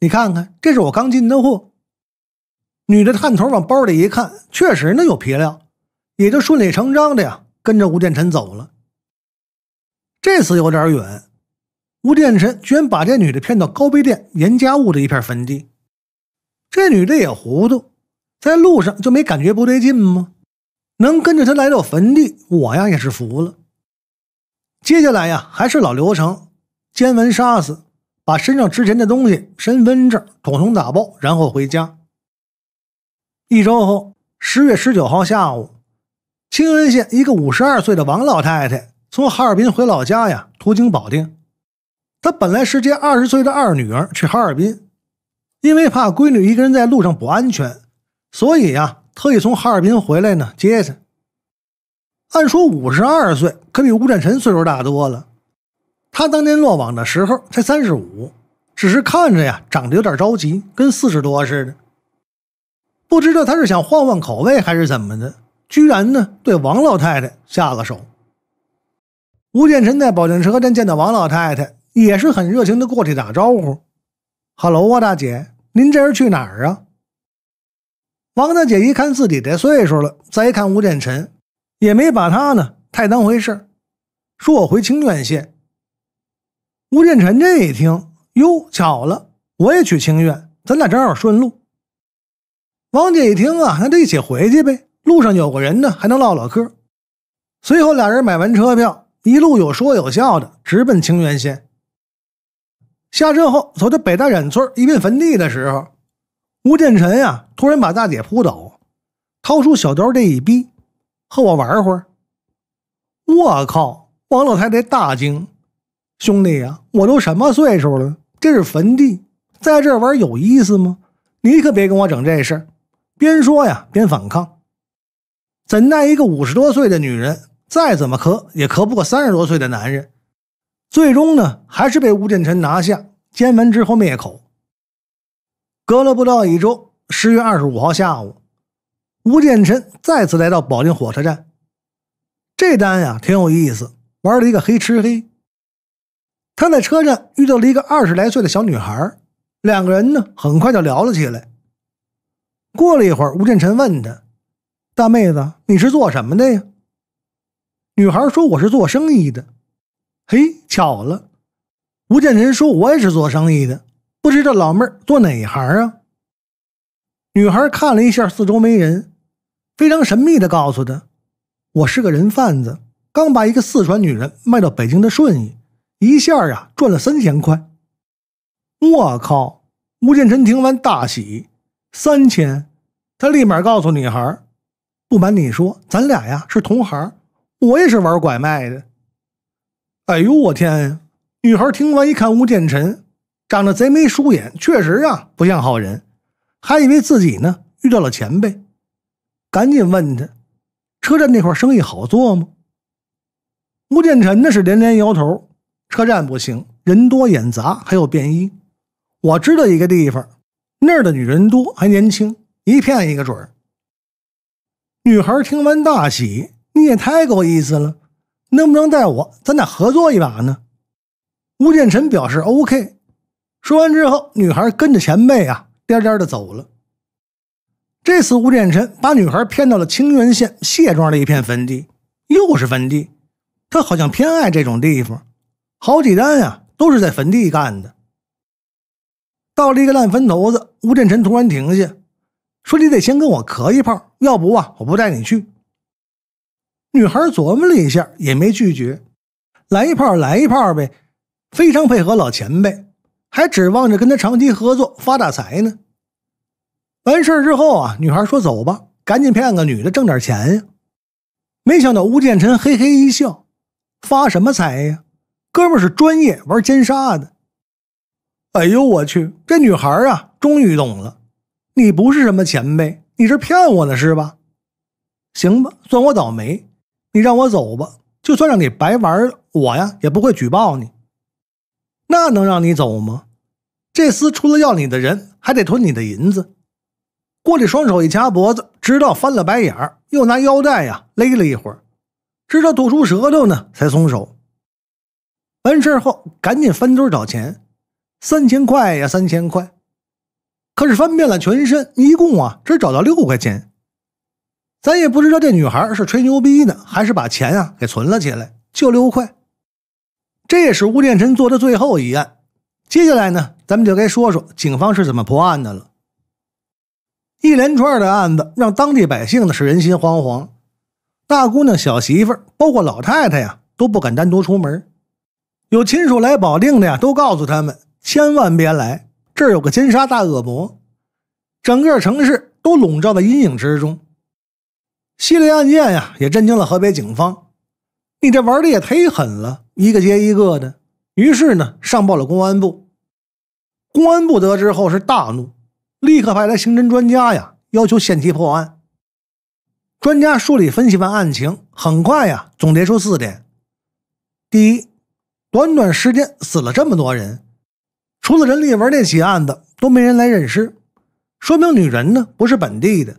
你看看，这是我刚进的货。女的探头往包里一看，确实呢有皮料，也就顺理成章的呀，跟着吴殿臣走了。这次有点远，吴殿臣居然把这女的骗到高碑店严家坞的一片坟地。这女的也糊涂，在路上就没感觉不对劲吗？能跟着他来到坟地，我呀也是服了。接下来呀还是老流程，奸门杀死，把身上值钱的东西、身份证统统打包，然后回家。一周后，十月十九号下午，清安县一个五十二岁的王老太太从哈尔滨回老家呀，途经保定。她本来是接二十岁的二女儿去哈尔滨，因为怕闺女一个人在路上不安全，所以呀。特意从哈尔滨回来呢，接他。按说五十二岁，可比吴占臣岁数大多了。他当年落网的时候才三十五，只是看着呀，长得有点着急，跟四十多似的。不知道他是想换换口味还是怎么的，居然呢对王老太太下了手。吴建臣在保定车站见到王老太太，也是很热情的过去打招呼：“Hello 啊，大姐，您这是去哪儿啊？”王大姐一看自己这岁数了，再一看吴建臣，也没把他呢太当回事说我回清苑县。吴建臣这一听，哟，巧了，我也去清苑，咱俩正好顺路。王姐一听啊，那就一起回去呗，路上有个人呢，还能唠唠嗑。随后俩人买完车票，一路有说有笑的，直奔清苑县。下车后，走到北大染村一片坟地的时候。吴建臣呀，突然把大姐扑倒，掏出小刀，这一逼，和我玩会儿。我靠！王老太太大惊：“兄弟呀，我都什么岁数了？这是坟地，在这玩有意思吗？你可别跟我整这事儿！”边说呀边反抗。怎奈一个五十多岁的女人，再怎么磕也磕不过三十多岁的男人。最终呢，还是被吴建臣拿下，奸完之后灭口。隔了不到一周，十月二十五号下午，吴建臣再次来到保定火车站。这单呀挺有意思，玩了一个黑吃黑。他在车站遇到了一个二十来岁的小女孩，两个人呢很快就聊了起来。过了一会儿，吴建臣问他：“大妹子，你是做什么的呀？”女孩说：“我是做生意的。”嘿，巧了，吴建臣说：“我也是做生意的。”不知这老妹儿做哪行啊？女孩看了一下四周没人，非常神秘的告诉他：“我是个人贩子，刚把一个四川女人卖到北京的顺义，一下啊赚了三千块。”我靠！吴建臣听完大喜，三千！他立马告诉女孩：“不瞒你说，咱俩呀是同行，我也是玩拐卖的。”哎呦我天呀！女孩听完一看吴建臣。长得贼眉鼠眼，确实啊不像好人，还以为自己呢遇到了前辈，赶紧问他，车站那块生意好做吗？吴建臣那是连连摇头，车站不行，人多眼杂，还有便衣。我知道一个地方，那儿的女人多，还年轻，一骗一个准儿。女孩听完大喜，你也太够意思了，能不能带我，咱俩合作一把呢？吴建臣表示 O K。说完之后，女孩跟着前辈啊，颠颠的走了。这次吴建臣把女孩骗到了清源县谢庄的一片坟地，又是坟地，他好像偏爱这种地方，好几单啊都是在坟地干的。到了一个烂坟头子，吴建臣突然停下，说：“你得先跟我磕一炮，要不啊，我不带你去。”女孩琢磨了一下，也没拒绝，来一炮来一炮呗，非常配合老前辈。还指望着跟他长期合作发大财呢。完事儿之后啊，女孩说：“走吧，赶紧骗个女的挣点钱呀。”没想到吴建臣嘿嘿一笑：“发什么财呀，哥们是专业玩奸杀的。”哎呦我去！这女孩啊，终于懂了，你不是什么前辈，你是骗我的是吧？行吧，算我倒霉，你让我走吧，就算让你白玩我呀，也不会举报你。那能让你走吗？这厮除了要你的人，还得吞你的银子。郭里双手一掐脖子，直到翻了白眼儿，又拿腰带呀勒了一会儿，直到吐出舌头呢，才松手。完事后，赶紧翻堆找钱，三千块呀，三千块。可是翻遍了全身，一共啊，只找到六块钱。咱也不知道这女孩是吹牛逼呢，还是把钱啊给存了起来，就六块。这也是吴建臣做的最后一案。接下来呢，咱们就该说说警方是怎么破案的了。一连串的案子让当地百姓的是人心惶惶，大姑娘、小媳妇儿，包括老太太呀，都不敢单独出门。有亲属来保定的呀，都告诉他们千万别来，这儿有个奸杀大恶魔，整个城市都笼罩在阴影之中。系列案件呀，也震惊了河北警方。你这玩的也忒狠了，一个接一个的。于是呢，上报了公安部。公安部得知后是大怒，立刻派来刑侦专家呀，要求限期破案。专家梳理分析完案情，很快呀，总结出四点：第一，短短时间死了这么多人，除了人力玩这起案子，都没人来认尸，说明女人呢不是本地的，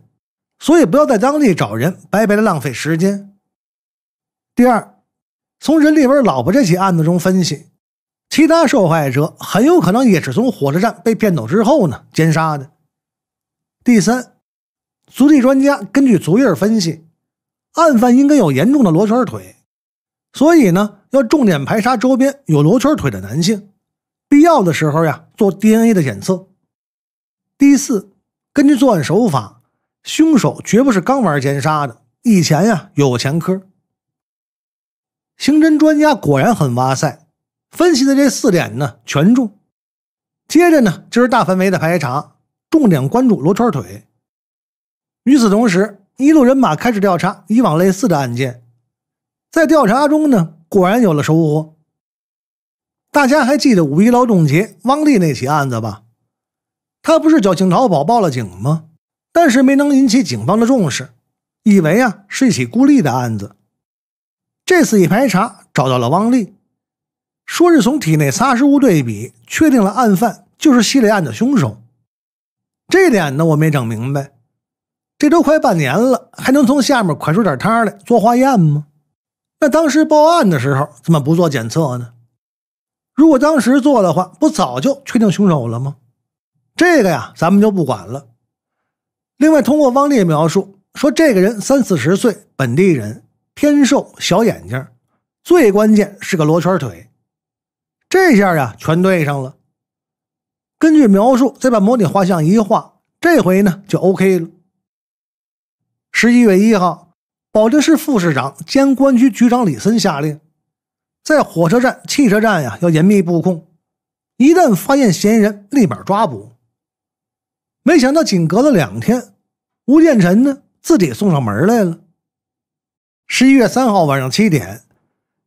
所以不要在当地找人，白白的浪费时间。第二，从任立文老婆这起案子中分析，其他受害者很有可能也是从火车站被骗走之后呢奸杀的。第三，足迹专家根据足印分析，案犯应该有严重的罗圈腿，所以呢要重点排查周边有罗圈腿的男性，必要的时候呀做 DNA 的检测。第四，根据作案手法，凶手绝不是刚玩奸杀的，以前呀有前科。刑侦专家果然很哇塞，分析的这四点呢全中。接着呢就是大范围的排查，重点关注罗圈腿。与此同时，一路人马开始调查以往类似的案件。在调查中呢，果然有了收获。大家还记得五一劳动节汪丽那起案子吧？他不是侥幸逃跑报了警吗？但是没能引起警方的重视，以为啊是一起孤立的案子。这次一排查，找到了汪丽，说是从体内擦拭物对比，确定了案犯就是系列案的凶手。这点呢，我没整明白。这都快半年了，还能从下面快出点汤来做化验吗？那当时报案的时候怎么不做检测呢？如果当时做的话，不早就确定凶手了吗？这个呀，咱们就不管了。另外，通过汪丽描述，说这个人三四十岁，本地人。偏瘦，小眼睛，最关键是个罗圈腿，这下呀全对上了。根据描述，再把模拟画像一画，这回呢就 OK 了。十一月一号，保定市副市长兼公安局局长李森下令，在火车站、汽车站呀要严密布控，一旦发现嫌疑人，立马抓捕。没想到，仅隔了两天，吴建臣呢自己送上门来了。十一月三号晚上七点，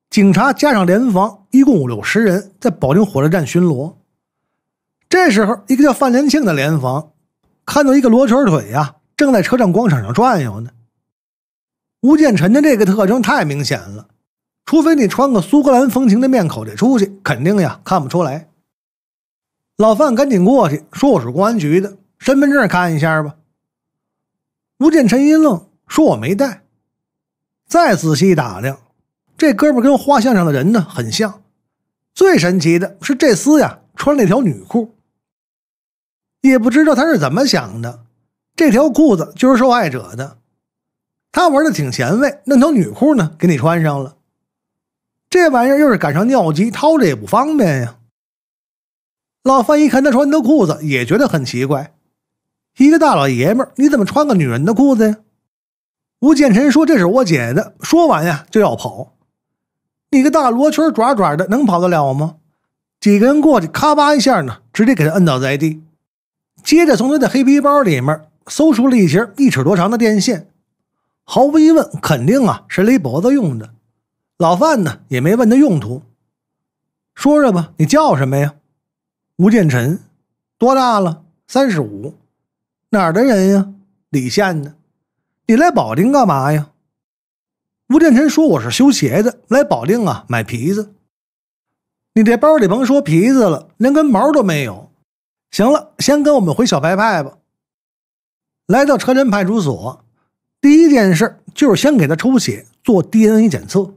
警察加上联防一共五六十人，在保定火车站巡逻。这时候，一个叫范连庆的联防看到一个罗圈腿呀，正在车站广场上转悠呢。吴建臣的这个特征太明显了，除非你穿个苏格兰风情的面口子出去，肯定呀看不出来。老范赶紧过去说：“我是公安局的，身份证看一下吧。”吴建臣一愣，说：“我没带。”再仔细打量，这哥们跟画像上的人呢很像。最神奇的是，这厮呀穿了一条女裤。也不知道他是怎么想的，这条裤子就是受害者的。他玩的挺前卫，弄条女裤呢给你穿上了。这玩意儿要是赶上尿急，掏着也不方便呀。老范一看他穿的裤子，也觉得很奇怪。一个大老爷们，你怎么穿个女人的裤子呀？吴建臣说：“这是我姐的。”说完呀，就要跑。你个大罗圈爪爪的，能跑得了吗？几个人过去，咔吧一下呢，直接给他摁倒在地。接着从他的黑皮包里面搜出了一截一尺多长的电线，毫无疑问，肯定啊是勒脖子用的。老范呢也没问他用途，说说吧，你叫什么呀？吴建臣，多大了？三十五。哪儿的人呀？李县的。你来保定干嘛呀？吴建臣说：“我是修鞋的，来保定啊买皮子。你这包里甭说皮子了，连根毛都没有。行了，先跟我们回小白派吧。”来到车站派出所，第一件事就是先给他抽血做 DNA 检测。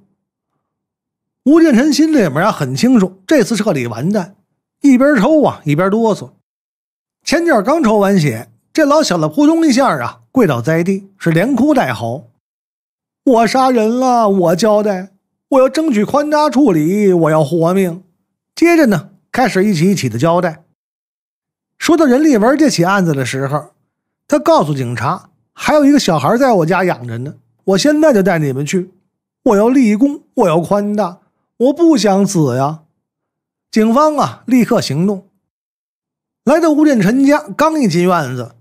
吴建臣心里面啊很清楚，这次彻底完蛋。一边抽啊，一边哆嗦。前脚刚抽完血。这老小子扑通一下啊，跪倒在地，是连哭带嚎：“我杀人了，我交代，我要争取宽大处理，我要活命。”接着呢，开始一起一起的交代。说到任立文这起案子的时候，他告诉警察：“还有一个小孩在我家养着呢，我现在就带你们去。我要立功，我要宽大，我不想死呀！”警方啊，立刻行动，来到吴建臣家，刚一进院子。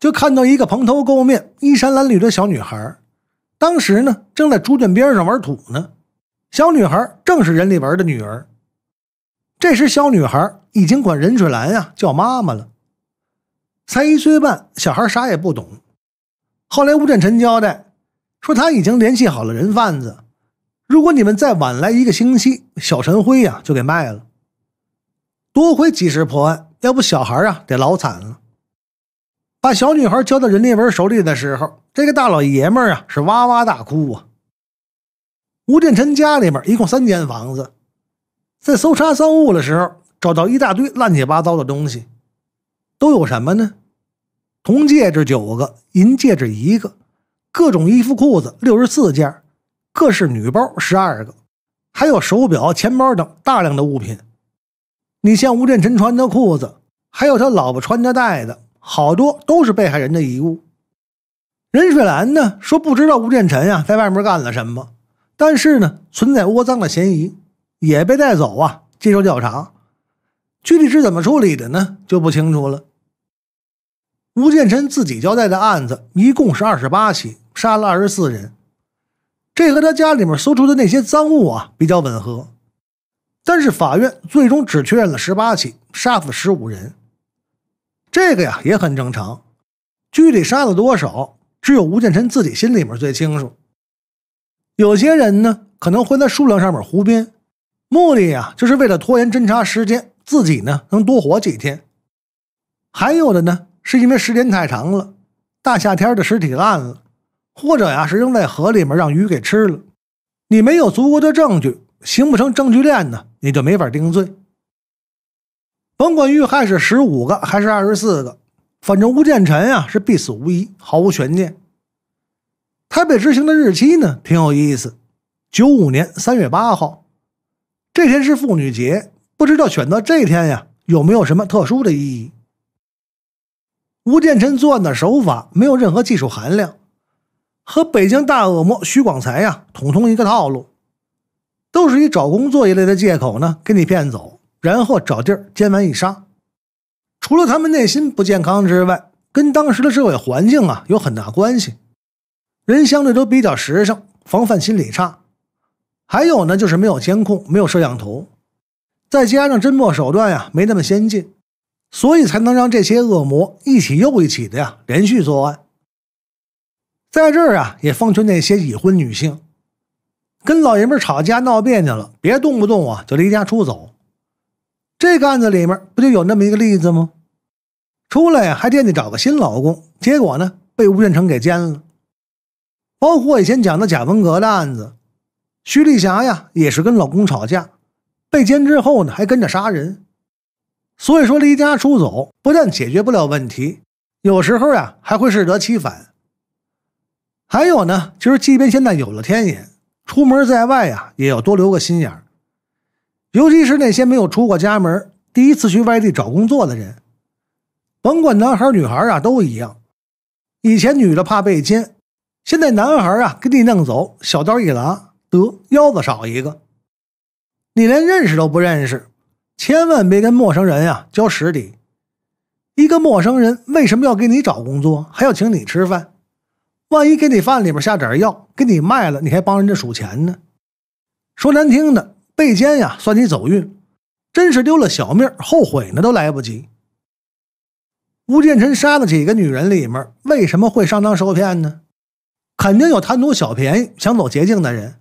就看到一个蓬头垢面、衣衫褴褛的小女孩，当时呢正在猪圈边上玩土呢。小女孩正是任丽文的女儿。这时小女孩已经管任水兰呀叫妈妈了。才一岁半，小孩啥也不懂。后来吴振臣交代说，他已经联系好了人贩子，如果你们再晚来一个星期，小陈辉呀就给卖了。多亏及时破案，要不小孩啊得老惨了。把小女孩交到任立文手里的时候，这个大老爷们儿啊是哇哇大哭啊。吴建臣家里面一共三间房子，在搜查赃物的时候，找到一大堆乱七八糟的东西，都有什么呢？铜戒指九个，银戒指一个，各种衣服裤子六十四件，各式女包十二个，还有手表、钱包等大量的物品。你像吴建臣穿的裤子，还有他老婆穿的戴子。好多都是被害人的遗物。任水兰呢说不知道吴建臣呀在外面干了什么，但是呢存在窝赃的嫌疑，也被带走啊接受调查。具体是怎么处理的呢就不清楚了。吴建臣自己交代的案子一共是二十八起，杀了二十四人，这和他家里面搜出的那些赃物啊比较吻合。但是法院最终只确认了十八起，杀死十五人。这个呀也很正常，具体杀了多少，只有吴建臣自己心里面最清楚。有些人呢，可能会在数量上面胡编，目的呀就是为了拖延侦查时间，自己呢能多活几天。还有的呢，是因为时间太长了，大夏天的尸体烂了，或者呀是扔在河里面让鱼给吃了。你没有足够的证据，形不成证据链呢，你就没法定罪。甭管遇害是十五个还是二十四个，反正吴建臣呀是必死无疑，毫无悬念。台北执行的日期呢挺有意思，九五年三月八号，这天是妇女节，不知道选择这天呀有没有什么特殊的意义。吴建臣作案的手法没有任何技术含量，和北京大恶魔徐广才呀统通一个套路，都是以找工作一类的借口呢给你骗走。然后找地儿奸完一杀，除了他们内心不健康之外，跟当时的社会环境啊有很大关系。人相对都比较实诚，防范心理差。还有呢，就是没有监控，没有摄像头，再加上侦破手段呀没那么先进，所以才能让这些恶魔一起又一起的呀连续作案。在这儿啊，也奉劝那些已婚女性，跟老爷们吵架闹别扭了，别动不动啊就离家出走。这个案子里面不就有那么一个例子吗？出来呀还惦记找个新老公，结果呢被吴建成给奸了。包括以前讲的贾文革的案子，徐丽霞呀也是跟老公吵架，被奸之后呢还跟着杀人。所以说离家出走不但解决不了问题，有时候呀还会适得其反。还有呢，就是即便现在有了天眼，出门在外啊也要多留个心眼儿。尤其是那些没有出过家门、第一次去外地找工作的人，甭管男孩女孩啊，都一样。以前女的怕被奸，现在男孩啊，给你弄走，小刀一拉，得腰子少一个。你连认识都不认识，千万别跟陌生人呀交实底。一个陌生人为什么要给你找工作，还要请你吃饭？万一给你饭里边下点药，给你卖了，你还帮人家数钱呢？说难听的。被奸呀，算你走运，真是丢了小命，后悔呢都来不及。吴建臣杀的几个女人里面，为什么会上当受骗呢？肯定有贪图小便宜、想走捷径的人。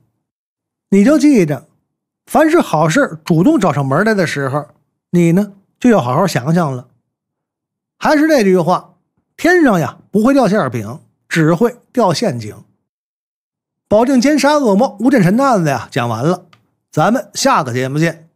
你就记着，凡是好事主动找上门来的时候，你呢就要好好想想了。还是那句话，天上呀不会掉馅饼，只会掉陷阱。保定奸杀恶魔吴建臣的案子呀，讲完了。咱们下个节目见。